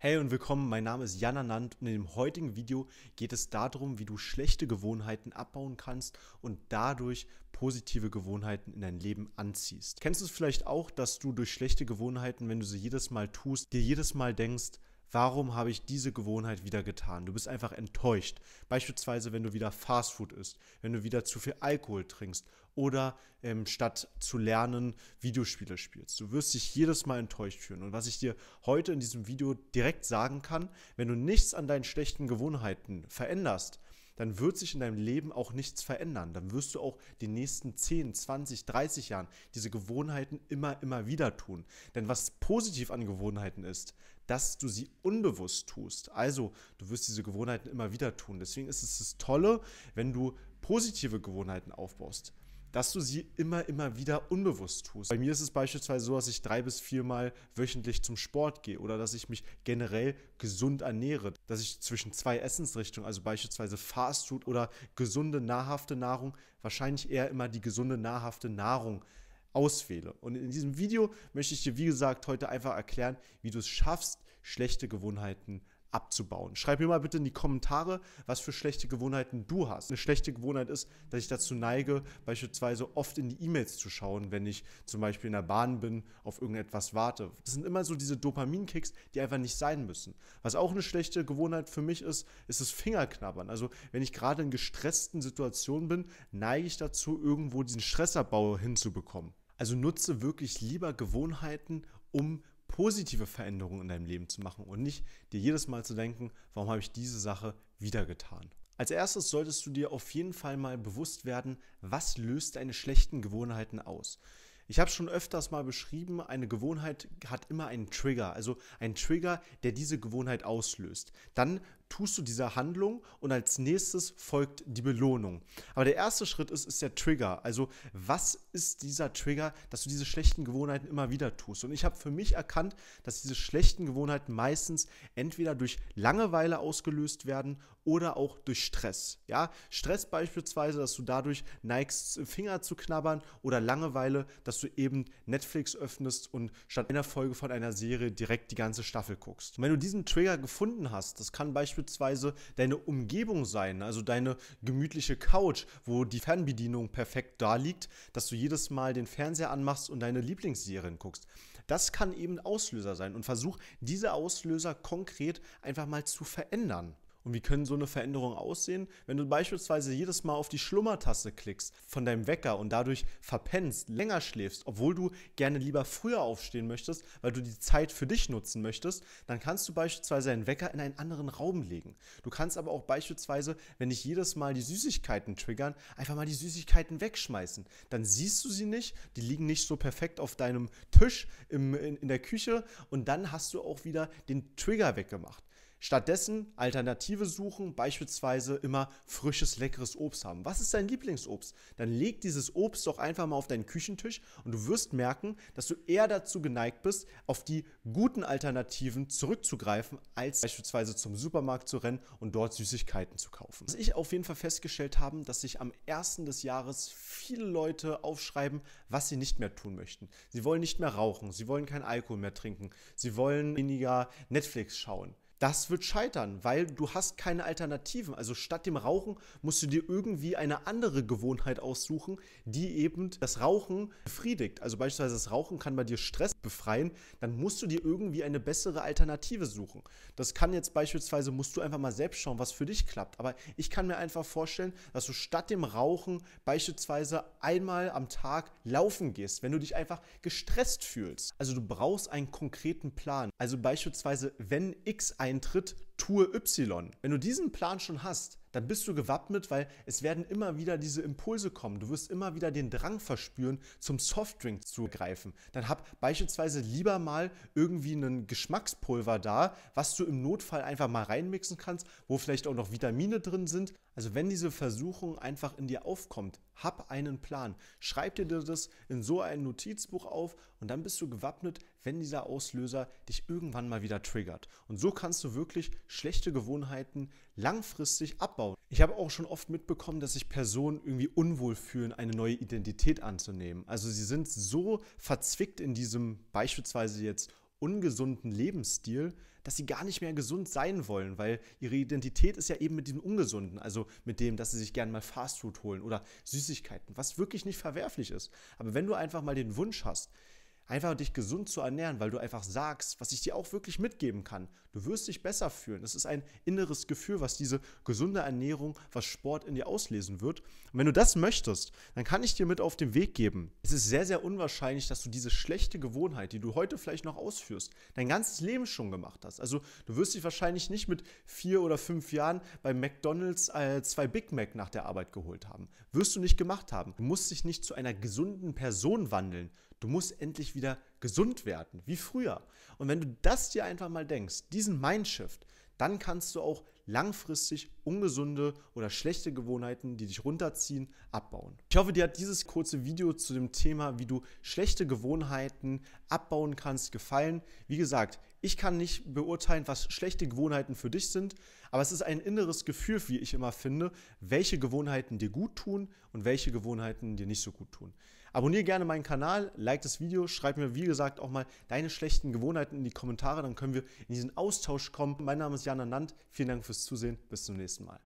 Hey und willkommen, mein Name ist Jan Anand und in dem heutigen Video geht es darum, wie du schlechte Gewohnheiten abbauen kannst und dadurch positive Gewohnheiten in dein Leben anziehst. Kennst du es vielleicht auch, dass du durch schlechte Gewohnheiten, wenn du sie jedes Mal tust, dir jedes Mal denkst, warum habe ich diese Gewohnheit wieder getan? Du bist einfach enttäuscht. Beispielsweise, wenn du wieder Fastfood isst, wenn du wieder zu viel Alkohol trinkst oder ähm, statt zu lernen Videospiele spielst. Du wirst dich jedes Mal enttäuscht fühlen. Und was ich dir heute in diesem Video direkt sagen kann, wenn du nichts an deinen schlechten Gewohnheiten veränderst, dann wird sich in deinem Leben auch nichts verändern. Dann wirst du auch die nächsten 10, 20, 30 Jahren diese Gewohnheiten immer, immer wieder tun. Denn was positiv an Gewohnheiten ist, dass du sie unbewusst tust. Also du wirst diese Gewohnheiten immer wieder tun. Deswegen ist es das Tolle, wenn du positive Gewohnheiten aufbaust, dass du sie immer, immer wieder unbewusst tust. Bei mir ist es beispielsweise so, dass ich drei bis viermal wöchentlich zum Sport gehe oder dass ich mich generell gesund ernähre, dass ich zwischen zwei Essensrichtungen, also beispielsweise Fastfood oder gesunde, nahrhafte Nahrung, wahrscheinlich eher immer die gesunde, nahrhafte Nahrung auswähle. Und in diesem Video möchte ich dir, wie gesagt, heute einfach erklären, wie du es schaffst, schlechte Gewohnheiten abzubauen. Schreib mir mal bitte in die Kommentare, was für schlechte Gewohnheiten du hast. Eine schlechte Gewohnheit ist, dass ich dazu neige, beispielsweise oft in die E-Mails zu schauen, wenn ich zum Beispiel in der Bahn bin, auf irgendetwas warte. Das sind immer so diese Dopaminkicks, die einfach nicht sein müssen. Was auch eine schlechte Gewohnheit für mich ist, ist das Fingerknabbern. Also wenn ich gerade in gestressten Situationen bin, neige ich dazu, irgendwo diesen Stressabbau hinzubekommen. Also nutze wirklich lieber Gewohnheiten, um positive Veränderungen in deinem Leben zu machen und nicht dir jedes Mal zu denken, warum habe ich diese Sache wieder getan. Als erstes solltest du dir auf jeden Fall mal bewusst werden, was löst deine schlechten Gewohnheiten aus. Ich habe schon öfters mal beschrieben, eine Gewohnheit hat immer einen Trigger, also einen Trigger, der diese Gewohnheit auslöst. Dann tust du diese Handlung und als nächstes folgt die Belohnung. Aber der erste Schritt ist, ist der Trigger. Also was ist dieser Trigger, dass du diese schlechten Gewohnheiten immer wieder tust? Und ich habe für mich erkannt, dass diese schlechten Gewohnheiten meistens entweder durch Langeweile ausgelöst werden oder auch durch Stress. Ja, Stress beispielsweise, dass du dadurch neigst, Finger zu knabbern oder Langeweile, dass du eben Netflix öffnest und statt einer Folge von einer Serie direkt die ganze Staffel guckst. Und wenn du diesen Trigger gefunden hast, das kann beispielsweise beispielsweise deine Umgebung sein, also deine gemütliche Couch, wo die Fernbedienung perfekt da liegt, dass du jedes Mal den Fernseher anmachst und deine Lieblingsserien guckst. Das kann eben Auslöser sein und versuch diese Auslöser konkret einfach mal zu verändern. Und wie können so eine Veränderung aussehen? Wenn du beispielsweise jedes Mal auf die Schlummertaste klickst von deinem Wecker und dadurch verpennst, länger schläfst, obwohl du gerne lieber früher aufstehen möchtest, weil du die Zeit für dich nutzen möchtest, dann kannst du beispielsweise deinen Wecker in einen anderen Raum legen. Du kannst aber auch beispielsweise, wenn dich jedes Mal die Süßigkeiten triggern, einfach mal die Süßigkeiten wegschmeißen. Dann siehst du sie nicht, die liegen nicht so perfekt auf deinem Tisch im, in, in der Küche und dann hast du auch wieder den Trigger weggemacht. Stattdessen Alternative suchen, beispielsweise immer frisches, leckeres Obst haben. Was ist dein Lieblingsobst? Dann leg dieses Obst doch einfach mal auf deinen Küchentisch und du wirst merken, dass du eher dazu geneigt bist, auf die guten Alternativen zurückzugreifen, als beispielsweise zum Supermarkt zu rennen und dort Süßigkeiten zu kaufen. Was ich auf jeden Fall festgestellt habe, dass sich am ersten des Jahres viele Leute aufschreiben, was sie nicht mehr tun möchten. Sie wollen nicht mehr rauchen, sie wollen keinen Alkohol mehr trinken, sie wollen weniger Netflix schauen das wird scheitern, weil du hast keine Alternativen. Also statt dem Rauchen musst du dir irgendwie eine andere Gewohnheit aussuchen, die eben das Rauchen befriedigt. Also beispielsweise das Rauchen kann bei dir Stress befreien, dann musst du dir irgendwie eine bessere Alternative suchen. Das kann jetzt beispielsweise, musst du einfach mal selbst schauen, was für dich klappt. Aber ich kann mir einfach vorstellen, dass du statt dem Rauchen beispielsweise einmal am Tag laufen gehst, wenn du dich einfach gestresst fühlst. Also du brauchst einen konkreten Plan. Also beispielsweise, wenn X ein Eintritt Tour Y. Wenn du diesen Plan schon hast, dann bist du gewappnet, weil es werden immer wieder diese Impulse kommen. Du wirst immer wieder den Drang verspüren, zum Softdrink zu greifen. Dann hab beispielsweise lieber mal irgendwie einen Geschmackspulver da, was du im Notfall einfach mal reinmixen kannst, wo vielleicht auch noch Vitamine drin sind. Also wenn diese Versuchung einfach in dir aufkommt, hab einen Plan. Schreib dir das in so ein Notizbuch auf und dann bist du gewappnet, wenn dieser Auslöser dich irgendwann mal wieder triggert. Und so kannst du wirklich schlechte Gewohnheiten langfristig abbauen Genau. Ich habe auch schon oft mitbekommen, dass sich Personen irgendwie unwohl fühlen, eine neue Identität anzunehmen. Also sie sind so verzwickt in diesem beispielsweise jetzt ungesunden Lebensstil, dass sie gar nicht mehr gesund sein wollen, weil ihre Identität ist ja eben mit diesem Ungesunden, also mit dem, dass sie sich gerne mal Fastfood holen oder Süßigkeiten, was wirklich nicht verwerflich ist. Aber wenn du einfach mal den Wunsch hast, Einfach dich gesund zu ernähren, weil du einfach sagst, was ich dir auch wirklich mitgeben kann. Du wirst dich besser fühlen. Das ist ein inneres Gefühl, was diese gesunde Ernährung, was Sport in dir auslesen wird. Und wenn du das möchtest, dann kann ich dir mit auf den Weg geben. Es ist sehr, sehr unwahrscheinlich, dass du diese schlechte Gewohnheit, die du heute vielleicht noch ausführst, dein ganzes Leben schon gemacht hast. Also du wirst dich wahrscheinlich nicht mit vier oder fünf Jahren bei McDonald's äh, zwei Big Mac nach der Arbeit geholt haben. Wirst du nicht gemacht haben. Du musst dich nicht zu einer gesunden Person wandeln. Du musst endlich wieder gesund werden, wie früher. Und wenn du das dir einfach mal denkst, diesen Mindshift, dann kannst du auch langfristig ungesunde oder schlechte Gewohnheiten, die dich runterziehen, abbauen. Ich hoffe, dir hat dieses kurze Video zu dem Thema, wie du schlechte Gewohnheiten abbauen kannst, gefallen. Wie gesagt, ich kann nicht beurteilen, was schlechte Gewohnheiten für dich sind, aber es ist ein inneres Gefühl, wie ich immer finde, welche Gewohnheiten dir gut tun und welche Gewohnheiten dir nicht so gut tun. Abonniere gerne meinen Kanal, like das Video, schreib mir wie gesagt auch mal deine schlechten Gewohnheiten in die Kommentare, dann können wir in diesen Austausch kommen. Mein Name ist Jana Nand, vielen Dank fürs Zusehen, bis zum nächsten Mal nächsten Mal.